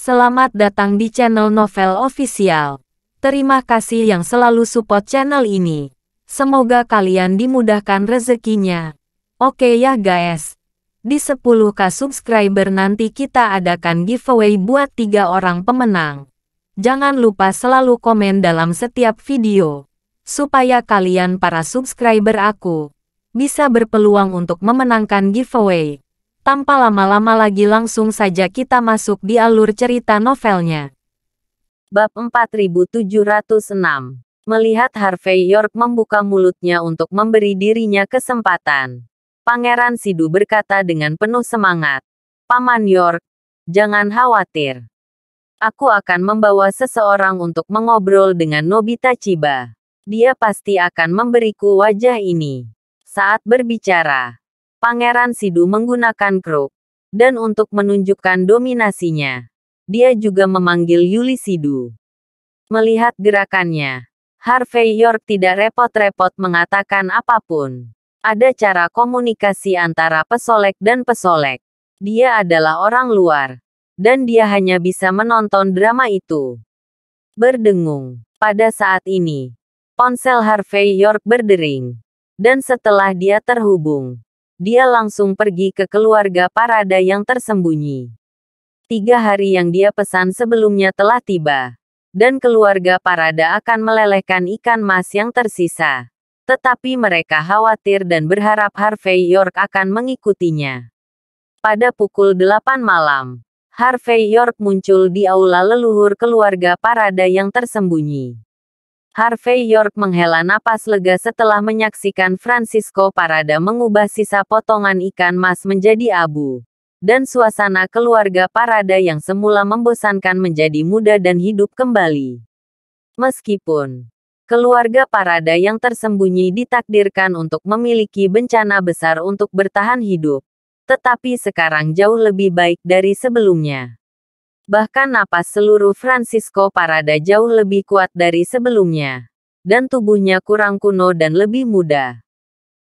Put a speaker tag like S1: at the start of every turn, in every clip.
S1: Selamat datang di channel Novel Official. Terima kasih yang selalu support channel ini. Semoga kalian dimudahkan rezekinya. Oke ya guys. Di 10k subscriber nanti kita adakan giveaway buat tiga orang pemenang. Jangan lupa selalu komen dalam setiap video. Supaya kalian para subscriber aku bisa berpeluang untuk memenangkan giveaway. Tanpa lama-lama lagi langsung saja kita masuk di alur cerita novelnya. Bab 4706 Melihat Harvey York membuka mulutnya untuk memberi dirinya kesempatan. Pangeran Sidu berkata dengan penuh semangat. Paman York, jangan khawatir. Aku akan membawa seseorang untuk mengobrol dengan Nobita Chiba. Dia pasti akan memberiku wajah ini. Saat berbicara, Pangeran Sidu menggunakan kruk. Dan untuk menunjukkan dominasinya, dia juga memanggil Yuli Sidu. Melihat gerakannya, Harvey York tidak repot-repot mengatakan apapun. Ada cara komunikasi antara pesolek dan pesolek. Dia adalah orang luar, dan dia hanya bisa menonton drama itu. Berdengung, pada saat ini, ponsel Harvey York berdering, dan setelah dia terhubung, dia langsung pergi ke keluarga Parada yang tersembunyi. Tiga hari yang dia pesan sebelumnya telah tiba. Dan keluarga Parada akan melelehkan ikan mas yang tersisa. Tetapi mereka khawatir dan berharap Harvey York akan mengikutinya. Pada pukul 8 malam, Harvey York muncul di aula leluhur keluarga Parada yang tersembunyi. Harvey York menghela napas lega setelah menyaksikan Francisco Parada mengubah sisa potongan ikan mas menjadi abu. Dan suasana keluarga Parada yang semula membosankan menjadi muda dan hidup kembali. Meskipun keluarga Parada yang tersembunyi ditakdirkan untuk memiliki bencana besar untuk bertahan hidup, tetapi sekarang jauh lebih baik dari sebelumnya. Bahkan napas seluruh Francisco Parada jauh lebih kuat dari sebelumnya. Dan tubuhnya kurang kuno dan lebih muda.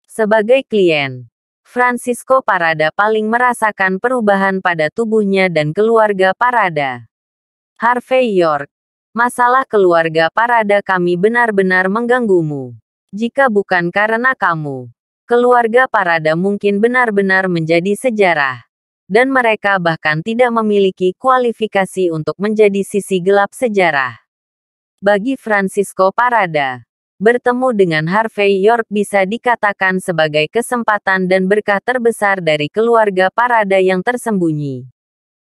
S1: Sebagai klien, Francisco Parada paling merasakan perubahan pada tubuhnya dan keluarga Parada. Harvey York, masalah keluarga Parada kami benar-benar mengganggumu. Jika bukan karena kamu, keluarga Parada mungkin benar-benar menjadi sejarah dan mereka bahkan tidak memiliki kualifikasi untuk menjadi sisi gelap sejarah. Bagi Francisco Parada, bertemu dengan Harvey York bisa dikatakan sebagai kesempatan dan berkah terbesar dari keluarga Parada yang tersembunyi.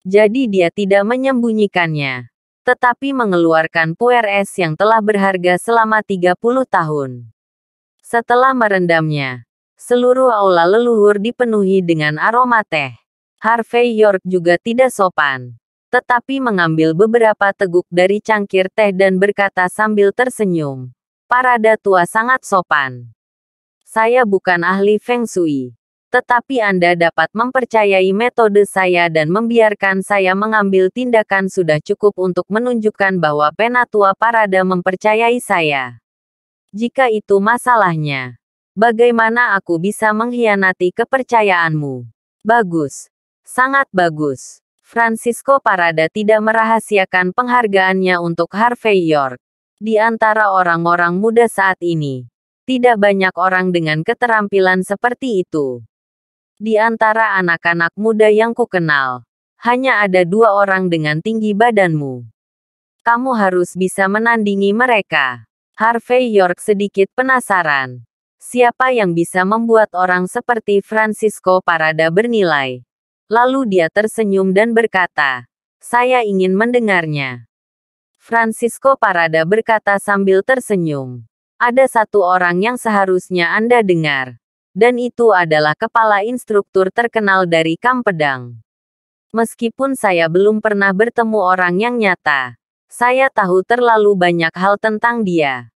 S1: Jadi dia tidak menyembunyikannya, tetapi mengeluarkan Puer yang telah berharga selama 30 tahun. Setelah merendamnya, seluruh aula leluhur dipenuhi dengan aroma teh. Harvey York juga tidak sopan. Tetapi mengambil beberapa teguk dari cangkir teh dan berkata sambil tersenyum. Parada tua sangat sopan. Saya bukan ahli Feng Shui. Tetapi Anda dapat mempercayai metode saya dan membiarkan saya mengambil tindakan sudah cukup untuk menunjukkan bahwa penatua parada mempercayai saya. Jika itu masalahnya, bagaimana aku bisa mengkhianati kepercayaanmu? Bagus, Sangat bagus. Francisco Parada tidak merahasiakan penghargaannya untuk Harvey York. Di antara orang-orang muda saat ini, tidak banyak orang dengan keterampilan seperti itu. Di antara anak-anak muda yang kukenal, hanya ada dua orang dengan tinggi badanmu. Kamu harus bisa menandingi mereka. Harvey York sedikit penasaran. Siapa yang bisa membuat orang seperti Francisco Parada bernilai? Lalu dia tersenyum dan berkata, "Saya ingin mendengarnya." Francisco Parada berkata sambil tersenyum, "Ada satu orang yang seharusnya Anda dengar, dan itu adalah kepala instruktur terkenal dari Pedang. Meskipun saya belum pernah bertemu orang yang nyata, saya tahu terlalu banyak hal tentang dia.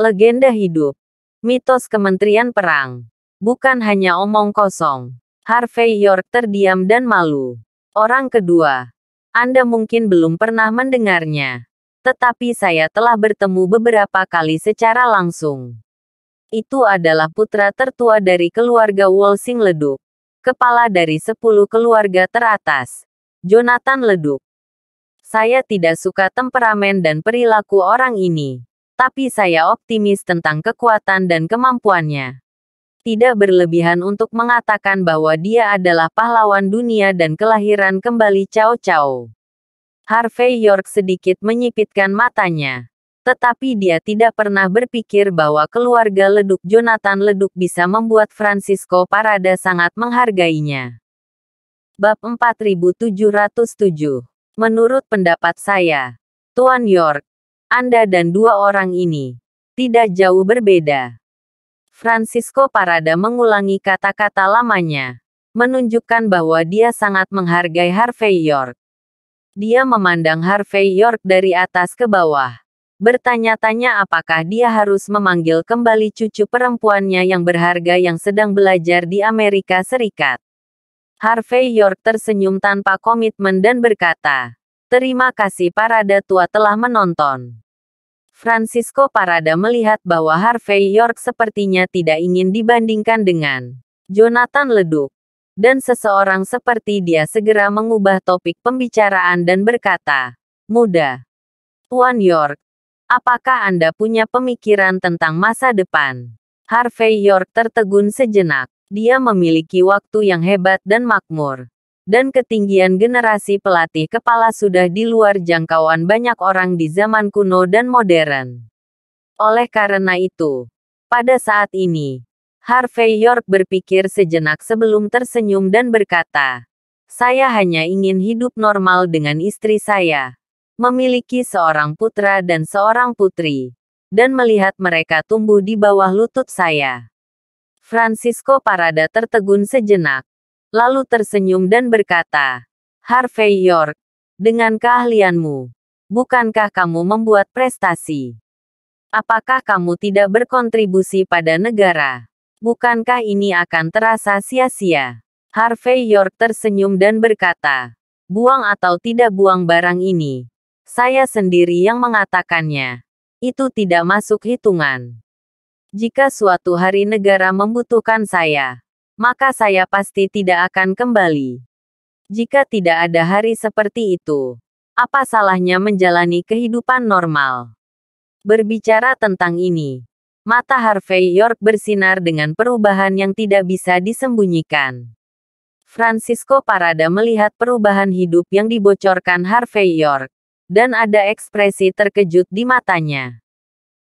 S1: Legenda hidup, mitos Kementerian Perang, bukan hanya omong kosong." Harvey York terdiam dan malu. Orang kedua. Anda mungkin belum pernah mendengarnya. Tetapi saya telah bertemu beberapa kali secara langsung. Itu adalah putra tertua dari keluarga Walsing Leduk. Kepala dari sepuluh keluarga teratas. Jonathan Leduk. Saya tidak suka temperamen dan perilaku orang ini tapi saya optimis tentang kekuatan dan kemampuannya tidak berlebihan untuk mengatakan bahwa dia adalah pahlawan dunia dan kelahiran kembali Cao Cao. Harvey York sedikit menyipitkan matanya. Tetapi dia tidak pernah berpikir bahwa keluarga Leduk Jonathan Leduk bisa membuat Francisco Parada sangat menghargainya. Bab 4707 Menurut pendapat saya, Tuan York, Anda dan dua orang ini tidak jauh berbeda. Francisco Parada mengulangi kata-kata lamanya, menunjukkan bahwa dia sangat menghargai Harvey York. Dia memandang Harvey York dari atas ke bawah, bertanya-tanya apakah dia harus memanggil kembali cucu perempuannya yang berharga yang sedang belajar di Amerika Serikat. Harvey York tersenyum tanpa komitmen dan berkata, Terima kasih Parada tua telah menonton. Francisco Parada melihat bahwa Harvey York sepertinya tidak ingin dibandingkan dengan Jonathan Leduc. Dan seseorang seperti dia segera mengubah topik pembicaraan dan berkata, Muda. Tuan York, apakah Anda punya pemikiran tentang masa depan? Harvey York tertegun sejenak. Dia memiliki waktu yang hebat dan makmur dan ketinggian generasi pelatih kepala sudah di luar jangkauan banyak orang di zaman kuno dan modern. Oleh karena itu, pada saat ini, Harvey York berpikir sejenak sebelum tersenyum dan berkata, "Saya hanya ingin hidup normal dengan istri saya, memiliki seorang putra dan seorang putri, dan melihat mereka tumbuh di bawah lutut saya." Francisco Parada tertegun sejenak lalu tersenyum dan berkata, Harvey York, dengan keahlianmu, bukankah kamu membuat prestasi? Apakah kamu tidak berkontribusi pada negara? Bukankah ini akan terasa sia-sia? Harvey York tersenyum dan berkata, buang atau tidak buang barang ini. Saya sendiri yang mengatakannya. Itu tidak masuk hitungan. Jika suatu hari negara membutuhkan saya, maka saya pasti tidak akan kembali. Jika tidak ada hari seperti itu, apa salahnya menjalani kehidupan normal? Berbicara tentang ini, mata Harvey York bersinar dengan perubahan yang tidak bisa disembunyikan. Francisco Parada melihat perubahan hidup yang dibocorkan Harvey York, dan ada ekspresi terkejut di matanya.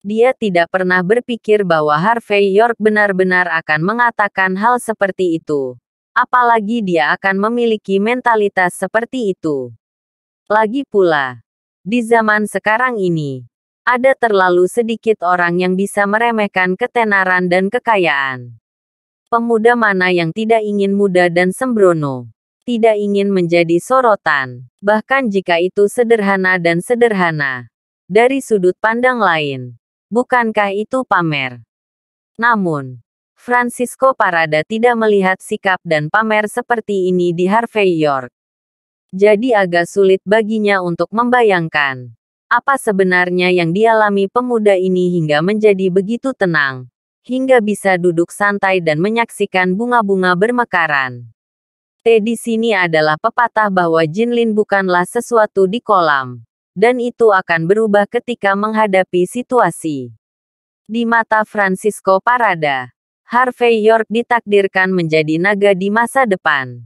S1: Dia tidak pernah berpikir bahwa Harvey York benar-benar akan mengatakan hal seperti itu. Apalagi dia akan memiliki mentalitas seperti itu. Lagi pula, di zaman sekarang ini, ada terlalu sedikit orang yang bisa meremehkan ketenaran dan kekayaan. Pemuda mana yang tidak ingin muda dan sembrono? Tidak ingin menjadi sorotan, bahkan jika itu sederhana dan sederhana. Dari sudut pandang lain, Bukankah itu pamer? Namun, Francisco Parada tidak melihat sikap dan pamer seperti ini di Harvey York. Jadi agak sulit baginya untuk membayangkan apa sebenarnya yang dialami pemuda ini hingga menjadi begitu tenang, hingga bisa duduk santai dan menyaksikan bunga-bunga bermekaran. T di sini adalah pepatah bahwa jinlin bukanlah sesuatu di kolam dan itu akan berubah ketika menghadapi situasi. Di mata Francisco Parada, Harvey York ditakdirkan menjadi naga di masa depan.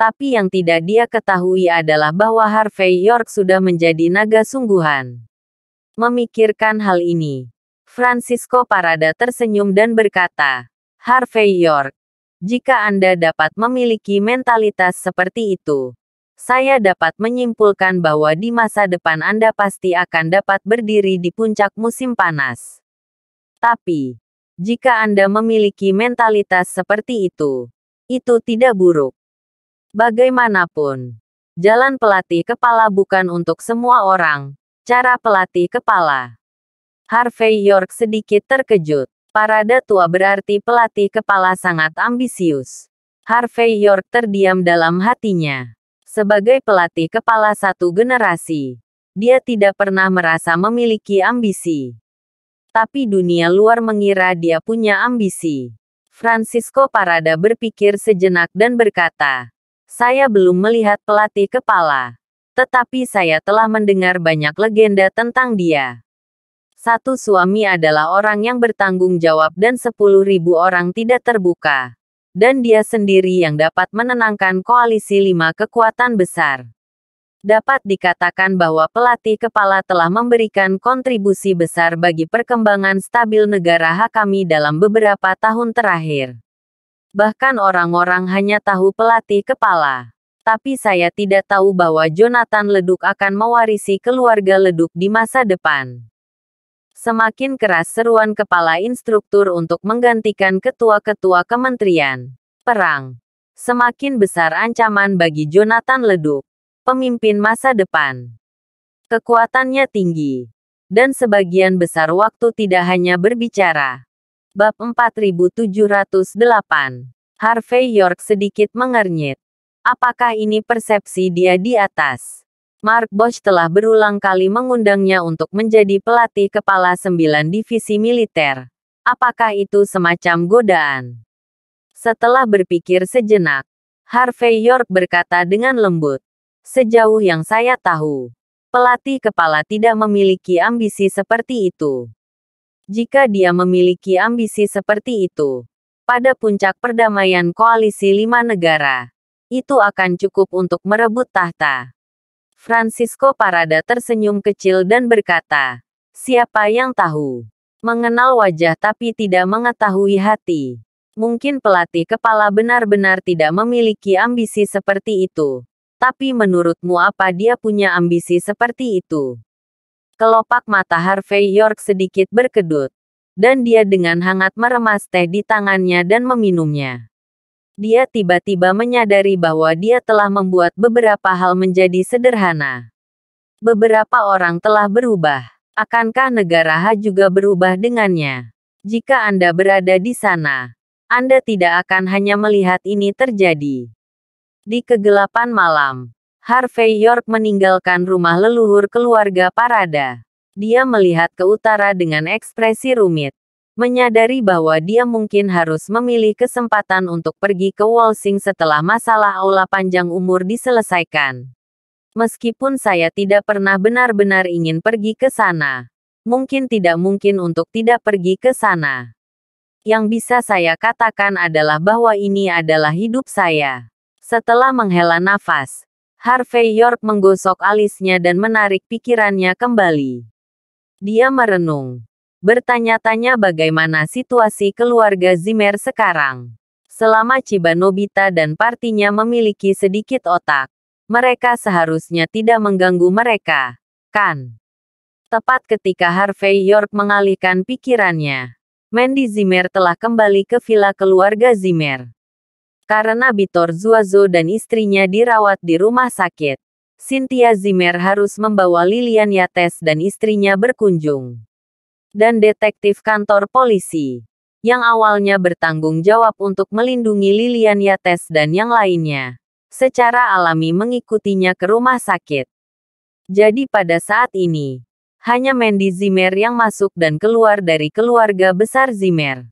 S1: Tapi yang tidak dia ketahui adalah bahwa Harvey York sudah menjadi naga sungguhan. Memikirkan hal ini, Francisco Parada tersenyum dan berkata, Harvey York, jika Anda dapat memiliki mentalitas seperti itu, saya dapat menyimpulkan bahwa di masa depan Anda pasti akan dapat berdiri di puncak musim panas. Tapi, jika Anda memiliki mentalitas seperti itu, itu tidak buruk. Bagaimanapun, jalan pelatih kepala bukan untuk semua orang. Cara pelatih kepala. Harvey York sedikit terkejut. Parada tua berarti pelatih kepala sangat ambisius. Harvey York terdiam dalam hatinya sebagai pelatih kepala satu generasi. Dia tidak pernah merasa memiliki ambisi. Tapi dunia luar mengira dia punya ambisi. Francisco Parada berpikir sejenak dan berkata, "Saya belum melihat pelatih kepala, tetapi saya telah mendengar banyak legenda tentang dia." Satu suami adalah orang yang bertanggung jawab dan sepuluh ribu orang tidak terbuka dan dia sendiri yang dapat menenangkan koalisi lima kekuatan besar. Dapat dikatakan bahwa pelatih kepala telah memberikan kontribusi besar bagi perkembangan stabil negara Hakami dalam beberapa tahun terakhir. Bahkan orang-orang hanya tahu pelatih kepala tapi saya tidak tahu bahwa Jonathan Leduk akan mewarisi keluarga Leduk di masa depan semakin keras seruan kepala instruktur untuk menggantikan ketua-ketua kementerian. Perang. Semakin besar ancaman bagi Jonathan Leduc, pemimpin masa depan. Kekuatannya tinggi. Dan sebagian besar waktu tidak hanya berbicara. Bab 4708. Harvey York sedikit mengernyit. Apakah ini persepsi dia di atas? Mark Bosch telah berulang kali mengundangnya untuk menjadi pelatih kepala sembilan divisi militer. Apakah itu semacam godaan? Setelah berpikir sejenak, Harvey York berkata dengan lembut, "Sejauh yang saya tahu, pelatih kepala tidak memiliki ambisi seperti itu. Jika dia memiliki ambisi seperti itu, pada puncak perdamaian koalisi lima negara, itu akan cukup untuk merebut tahta." Francisco Parada tersenyum kecil dan berkata, Siapa yang tahu? Mengenal wajah tapi tidak mengetahui hati. Mungkin pelatih kepala benar-benar tidak memiliki ambisi seperti itu. Tapi menurutmu apa dia punya ambisi seperti itu? Kelopak mata Harvey York sedikit berkedut. Dan dia dengan hangat meremas teh di tangannya dan meminumnya dia tiba-tiba menyadari bahwa dia telah membuat beberapa hal menjadi sederhana. Beberapa orang telah berubah. Akankah negara H juga berubah dengannya? Jika Anda berada di sana, Anda tidak akan hanya melihat ini terjadi. Di kegelapan malam, Harvey York meninggalkan rumah leluhur keluarga Parada. Dia melihat ke utara dengan ekspresi rumit menyadari bahwa dia mungkin harus memilih kesempatan untuk pergi ke Walsing setelah masalah aula panjang umur diselesaikan. Meskipun saya tidak pernah benar-benar ingin pergi ke sana, mungkin tidak mungkin untuk tidak pergi ke sana. Yang bisa saya katakan adalah bahwa ini adalah hidup saya. Setelah menghela nafas, Harvey York menggosok alisnya dan menarik pikirannya kembali. Dia merenung bertanya-tanya bagaimana situasi keluarga Zimmer sekarang. Selama Nobita dan partinya memiliki sedikit otak, mereka seharusnya tidak mengganggu mereka, kan? Tepat ketika Harvey York mengalihkan pikirannya, Mandy Zimmer telah kembali ke villa keluarga Zimmer. Karena Bitor Zuazo dan istrinya dirawat di rumah sakit, Cynthia Zimmer harus membawa Lilian Yates dan istrinya berkunjung dan detektif kantor polisi, yang awalnya bertanggung jawab untuk melindungi Lilian Yates dan yang lainnya, secara alami mengikutinya ke rumah sakit. Jadi pada saat ini, hanya Mandy Zimmer yang masuk dan keluar dari keluarga besar Zimmer.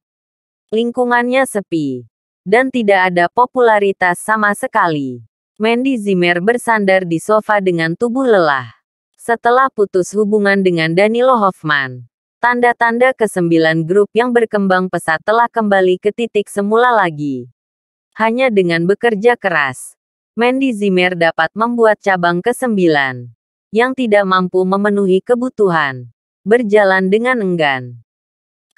S1: Lingkungannya sepi, dan tidak ada popularitas sama sekali. Mandy Zimmer bersandar di sofa dengan tubuh lelah. Setelah putus hubungan dengan Danilo Hoffman, Tanda-tanda kesembilan grup yang berkembang pesat telah kembali ke titik semula lagi. Hanya dengan bekerja keras, Mandy Zimmer dapat membuat cabang kesembilan yang tidak mampu memenuhi kebutuhan berjalan dengan enggan.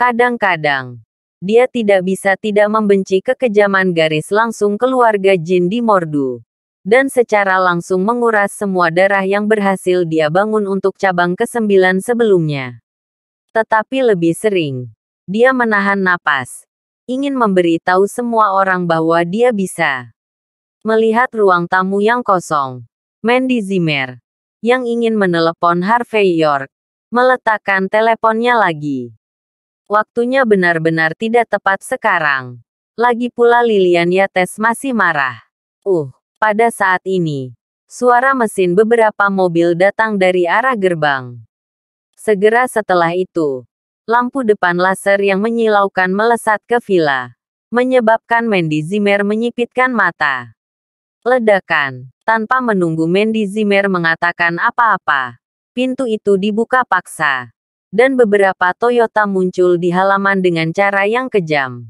S1: Kadang-kadang, dia tidak bisa tidak membenci kekejaman garis langsung keluarga Jin di Mordu. Dan secara langsung menguras semua darah yang berhasil dia bangun untuk cabang kesembilan sebelumnya. Tetapi lebih sering, dia menahan napas. Ingin memberi tahu semua orang bahwa dia bisa. Melihat ruang tamu yang kosong, Mandy Zimmer, yang ingin menelepon Harvey York, meletakkan teleponnya lagi. Waktunya benar-benar tidak tepat sekarang. Lagi pula Lilian Yates masih marah. Uh, pada saat ini, suara mesin beberapa mobil datang dari arah gerbang. Segera setelah itu, lampu depan laser yang menyilaukan melesat ke villa, menyebabkan Mandy Zimmer menyipitkan mata. Ledakan, tanpa menunggu Mandy Zimmer mengatakan apa-apa, pintu itu dibuka paksa, dan beberapa Toyota muncul di halaman dengan cara yang kejam.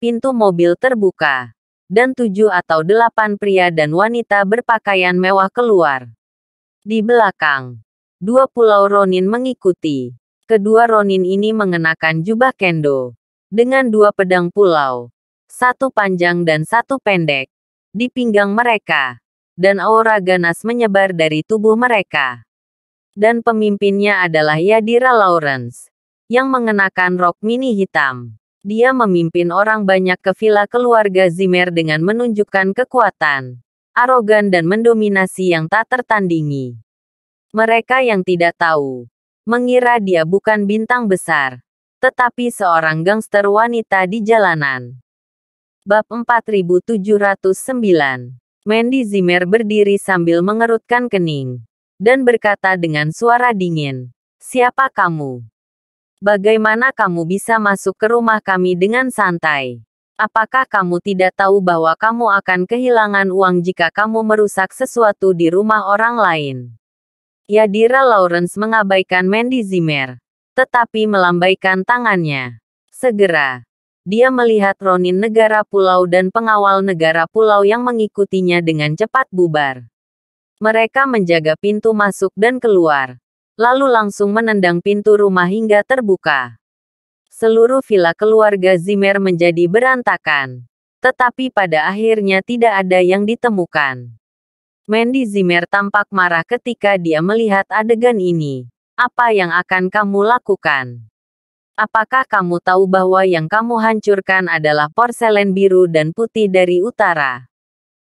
S1: Pintu mobil terbuka, dan tujuh atau delapan pria dan wanita berpakaian mewah keluar. Di belakang, Dua pulau Ronin mengikuti. Kedua Ronin ini mengenakan jubah kendo. Dengan dua pedang pulau. Satu panjang dan satu pendek. Di pinggang mereka. Dan aura ganas menyebar dari tubuh mereka. Dan pemimpinnya adalah Yadira Lawrence. Yang mengenakan rok mini hitam dia memimpin orang banyak ke villa keluarga Zimmer dengan menunjukkan kekuatan, arogan dan mendominasi yang tak tertandingi. Mereka yang tidak tahu, mengira dia bukan bintang besar, tetapi seorang gangster wanita di jalanan. Bab 4709 Mandy Zimmer berdiri sambil mengerutkan kening, dan berkata dengan suara dingin, Siapa kamu? Bagaimana kamu bisa masuk ke rumah kami dengan santai? Apakah kamu tidak tahu bahwa kamu akan kehilangan uang jika kamu merusak sesuatu di rumah orang lain? Yadira Lawrence mengabaikan Mandy Zimmer, tetapi melambaikan tangannya. Segera, dia melihat Ronin negara pulau dan pengawal negara pulau yang mengikutinya dengan cepat bubar. Mereka menjaga pintu masuk dan keluar, lalu langsung menendang pintu rumah hingga terbuka. Seluruh villa keluarga Zimmer menjadi berantakan. Tetapi pada akhirnya tidak ada yang ditemukan. Mandy Zimmer tampak marah ketika dia melihat adegan ini. Apa yang akan kamu lakukan? Apakah kamu tahu bahwa yang kamu hancurkan adalah porselen biru dan putih dari utara?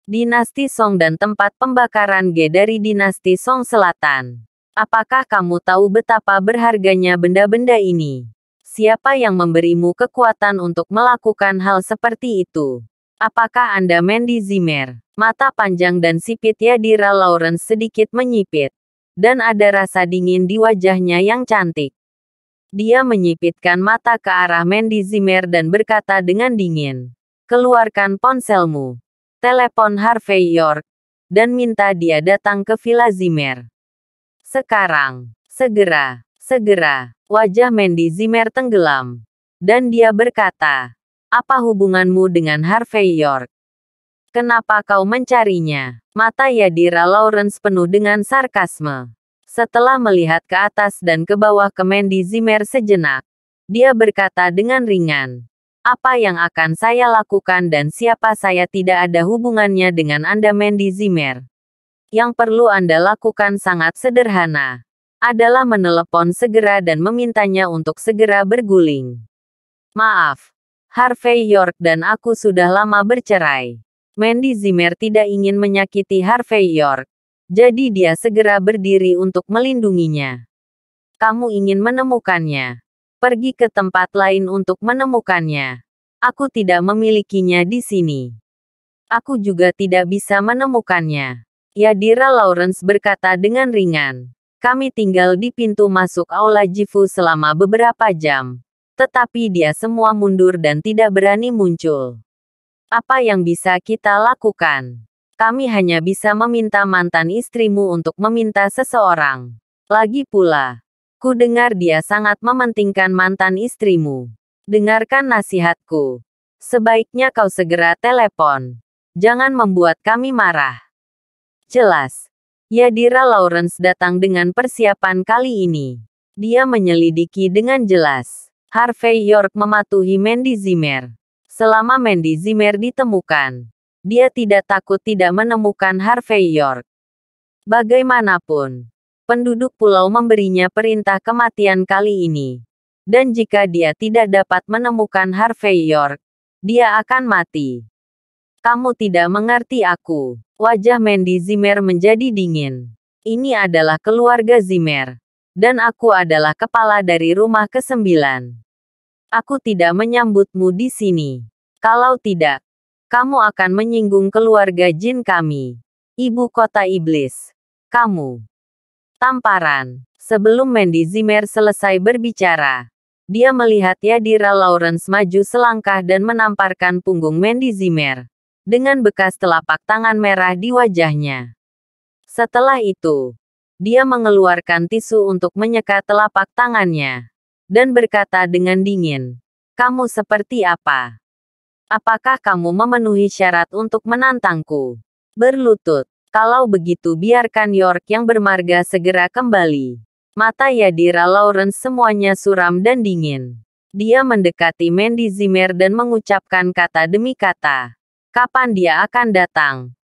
S1: Dinasti Song dan tempat pembakaran G dari dinasti Song Selatan. Apakah kamu tahu betapa berharganya benda-benda ini? Siapa yang memberimu kekuatan untuk melakukan hal seperti itu? Apakah Anda Mandy Zimmer? Mata panjang dan sipit Yadira Lawrence sedikit menyipit. Dan ada rasa dingin di wajahnya yang cantik. Dia menyipitkan mata ke arah Mandy Zimmer dan berkata dengan dingin. Keluarkan ponselmu. Telepon Harvey York. Dan minta dia datang ke Villa Zimmer. Sekarang. Segera. Segera. Wajah Mandy Zimmer tenggelam. Dan dia berkata, apa hubunganmu dengan Harvey York? Kenapa kau mencarinya? Mata Yadira Lawrence penuh dengan sarkasme. Setelah melihat ke atas dan ke bawah ke Mandy Zimmer sejenak, dia berkata dengan ringan, Apa yang akan saya lakukan dan siapa saya tidak ada hubungannya dengan Anda Mandy Zimmer. Yang perlu Anda lakukan sangat sederhana. Adalah menelepon segera dan memintanya untuk segera berguling. Maaf, Harvey York dan aku sudah lama bercerai. Mandy Zimmer tidak ingin menyakiti Harvey York. Jadi dia segera berdiri untuk melindunginya. Kamu ingin menemukannya. Pergi ke tempat lain untuk menemukannya. Aku tidak memilikinya di sini. Aku juga tidak bisa menemukannya. Yadira Lawrence berkata dengan ringan. Kami tinggal di pintu masuk Aula Jifu selama beberapa jam tetapi dia semua mundur dan tidak berani muncul. Apa yang bisa kita lakukan? Kami hanya bisa meminta mantan istrimu untuk meminta seseorang. Lagi pula, ku dengar dia sangat mementingkan mantan istrimu. Dengarkan nasihatku. Sebaiknya kau segera telepon. Jangan membuat kami marah. Jelas. Yadira Lawrence datang dengan persiapan kali ini. Dia menyelidiki dengan jelas. Harvey York mematuhi Mandy Zimmer. Selama Mandy Zimmer ditemukan, dia tidak takut tidak menemukan Harvey York. Bagaimanapun, penduduk pulau memberinya perintah kematian kali ini. Dan jika dia tidak dapat menemukan Harvey York, dia akan mati. Kamu tidak mengerti aku. Wajah Mandy Zimmer menjadi dingin. Ini adalah keluarga Zimmer dan aku adalah kepala dari rumah kesembilan. Aku tidak menyambutmu di sini. Kalau tidak, kamu akan menyinggung keluarga jin kami. Ibu kota iblis. Kamu. Tamparan. Sebelum Mandy Zimmer selesai berbicara, dia melihat Yadira Lawrence maju selangkah dan menamparkan punggung Mandy Zimmer dengan bekas telapak tangan merah di wajahnya. Setelah itu, dia mengeluarkan tisu untuk menyeka telapak tangannya. Dan berkata dengan dingin. Kamu seperti apa? Apakah kamu memenuhi syarat untuk menantangku? Berlutut. Kalau begitu biarkan York yang bermarga segera kembali. Mata Yadira Lawrence semuanya suram dan dingin. Dia mendekati Mandy Zimmer dan mengucapkan kata demi kata. Kapan dia akan datang?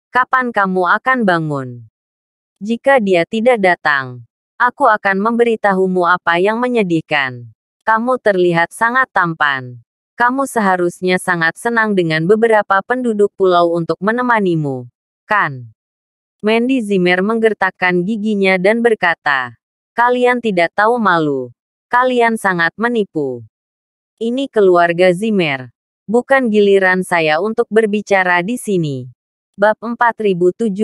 S1: Kapan kamu akan bangun? Jika dia tidak datang, aku akan memberitahumu apa yang menyedihkan. Kamu terlihat sangat tampan. Kamu seharusnya sangat senang dengan beberapa penduduk pulau untuk menemanimu, kan? Mandy Zimmer menggertakkan giginya dan berkata, Kalian tidak tahu malu. Kalian sangat menipu. Ini keluarga Zimmer. Bukan giliran saya untuk berbicara di sini. Bab 4710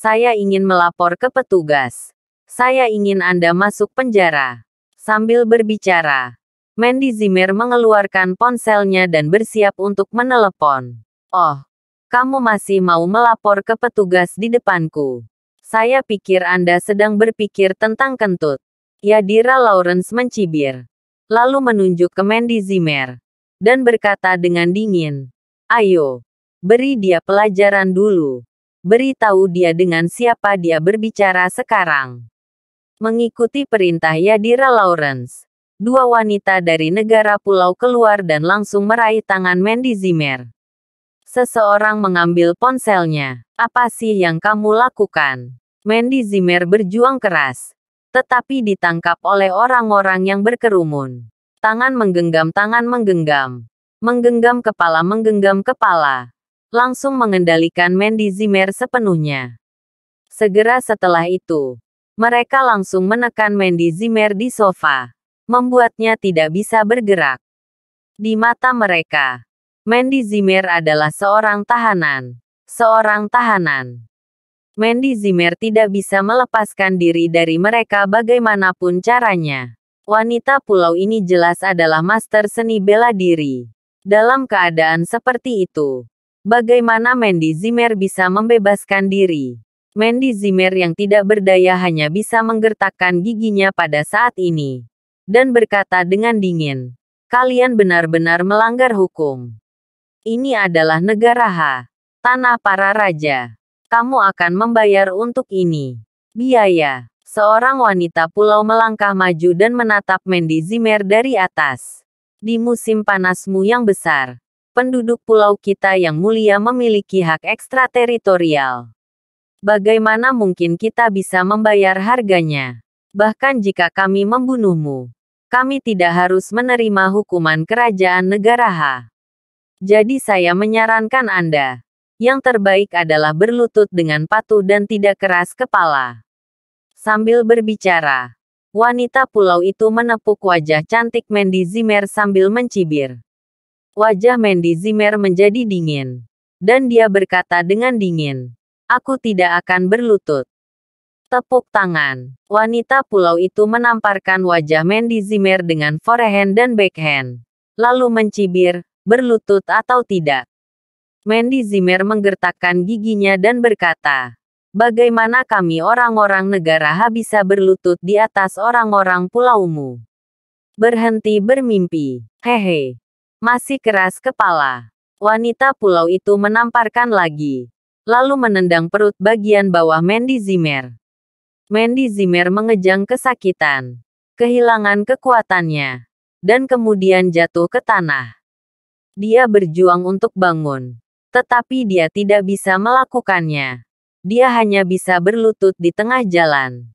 S1: saya ingin melapor ke petugas. Saya ingin Anda masuk penjara. Sambil berbicara, Mandy Zimmer mengeluarkan ponselnya dan bersiap untuk menelepon. Oh, kamu masih mau melapor ke petugas di depanku. Saya pikir Anda sedang berpikir tentang kentut. Yadira Lawrence mencibir. Lalu menunjuk ke Mandy Zimmer. Dan berkata dengan dingin. Ayo, beri dia pelajaran dulu. Beritahu dia dengan siapa dia berbicara sekarang. Mengikuti perintah Yadira Lawrence, dua wanita dari negara pulau keluar dan langsung meraih tangan Mandy Zimmer. Seseorang mengambil ponselnya. Apa sih yang kamu lakukan? Mandy Zimmer berjuang keras, tetapi ditangkap oleh orang-orang yang berkerumun. Tangan menggenggam tangan menggenggam. Menggenggam kepala menggenggam kepala langsung mengendalikan Mandy Zimmer sepenuhnya. Segera setelah itu, mereka langsung menekan Mandy Zimmer di sofa, membuatnya tidak bisa bergerak. Di mata mereka, Mandy Zimmer adalah seorang tahanan. Seorang tahanan. Mandy Zimmer tidak bisa melepaskan diri dari mereka bagaimanapun caranya. Wanita pulau ini jelas adalah master seni bela diri. Dalam keadaan seperti itu, Bagaimana Mendy Zimmer bisa membebaskan diri? Mendy Zimmer yang tidak berdaya hanya bisa menggertakkan giginya pada saat ini. Dan berkata dengan dingin, kalian benar-benar melanggar hukum. Ini adalah negara H, tanah para raja. Kamu akan membayar untuk ini. Biaya. Seorang wanita pulau melangkah maju dan menatap Mendy Zimmer dari atas. Di musim panasmu yang besar, penduduk pulau kita yang mulia memiliki hak ekstrateritorial. Bagaimana mungkin kita bisa membayar harganya? Bahkan jika kami membunuhmu, kami tidak harus menerima hukuman kerajaan negara H. Jadi saya menyarankan Anda, yang terbaik adalah berlutut dengan patuh dan tidak keras kepala. Sambil berbicara, wanita pulau itu menepuk wajah cantik Mandy Zimmer sambil mencibir. Wajah Mandy Zimmer menjadi dingin. Dan dia berkata dengan dingin. Aku tidak akan berlutut. Tepuk tangan. Wanita pulau itu menamparkan wajah Mandy Zimmer dengan forehand dan backhand. Lalu mencibir, berlutut atau tidak. Mandy Zimmer menggertakkan giginya dan berkata, Bagaimana kami orang-orang negara bisa berlutut di atas orang-orang pulaumu? Berhenti bermimpi. Hehe. Masih keras kepala. Wanita pulau itu menamparkan lagi. Lalu menendang perut bagian bawah Mandy Zimmer. Mandy Zimmer mengejang kesakitan. Kehilangan kekuatannya. Dan kemudian jatuh ke tanah. Dia berjuang untuk bangun. Tetapi dia tidak bisa melakukannya. Dia hanya bisa berlutut di tengah jalan.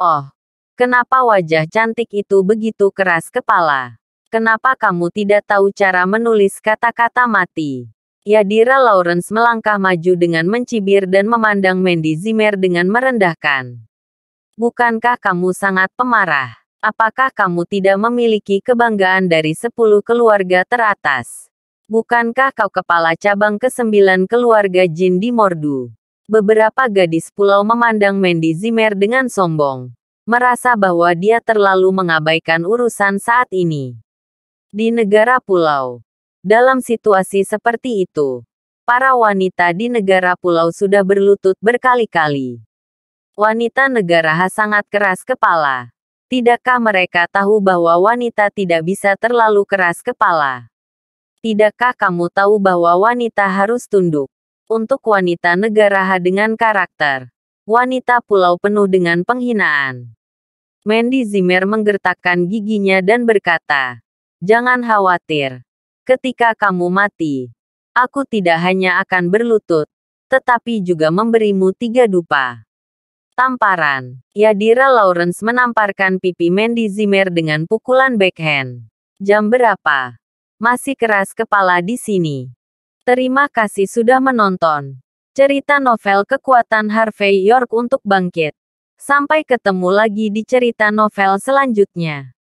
S1: Oh, kenapa wajah cantik itu begitu keras kepala? Kenapa kamu tidak tahu cara menulis kata-kata mati? Yadira Lawrence melangkah maju dengan mencibir dan memandang Mandy Zimmer dengan merendahkan. Bukankah kamu sangat pemarah? Apakah kamu tidak memiliki kebanggaan dari 10 keluarga teratas? Bukankah kau kepala cabang ke-9 keluarga jin di Mordu? Beberapa gadis pulau memandang Mandy Zimmer dengan sombong merasa bahwa dia terlalu mengabaikan urusan saat ini di negara pulau. Dalam situasi seperti itu, para wanita di negara pulau sudah berlutut berkali-kali. Wanita negara H sangat keras kepala. Tidakkah mereka tahu bahwa wanita tidak bisa terlalu keras kepala? Tidakkah kamu tahu bahwa wanita harus tunduk? Untuk wanita negara H dengan karakter, wanita pulau penuh dengan penghinaan. Mandy Zimmer menggertakkan giginya dan berkata, Jangan khawatir. Ketika kamu mati, aku tidak hanya akan berlutut, tetapi juga memberimu tiga dupa. Tamparan. Yadira Lawrence menamparkan pipi Mandy Zimmer dengan pukulan backhand. Jam berapa? Masih keras kepala di sini. Terima kasih sudah menonton. Cerita novel kekuatan Harvey York untuk bangkit. Sampai ketemu lagi di cerita novel selanjutnya.